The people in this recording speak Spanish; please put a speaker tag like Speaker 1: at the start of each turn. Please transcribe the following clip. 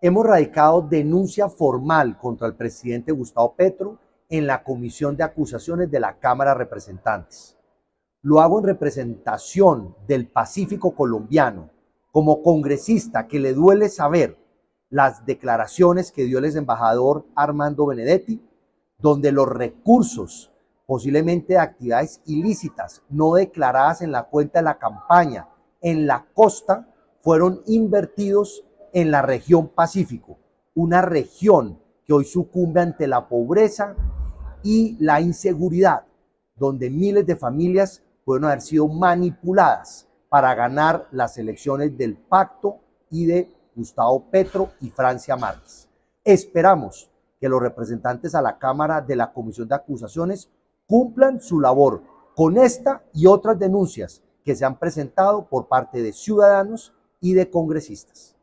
Speaker 1: hemos radicado denuncia formal contra el presidente Gustavo Petro en la Comisión de Acusaciones de la Cámara de Representantes. Lo hago en representación del Pacífico colombiano, como congresista que le duele saber las declaraciones que dio el embajador Armando Benedetti, donde los recursos posiblemente de actividades ilícitas no declaradas en la cuenta de la campaña en la costa fueron invertidos en la región Pacífico, una región que hoy sucumbe ante la pobreza y la inseguridad, donde miles de familias pueden haber sido manipuladas para ganar las elecciones del pacto y de Gustavo Petro y Francia Márquez. Esperamos que los representantes a la Cámara de la Comisión de Acusaciones cumplan su labor con esta y otras denuncias que se han presentado por parte de ciudadanos y de congresistas.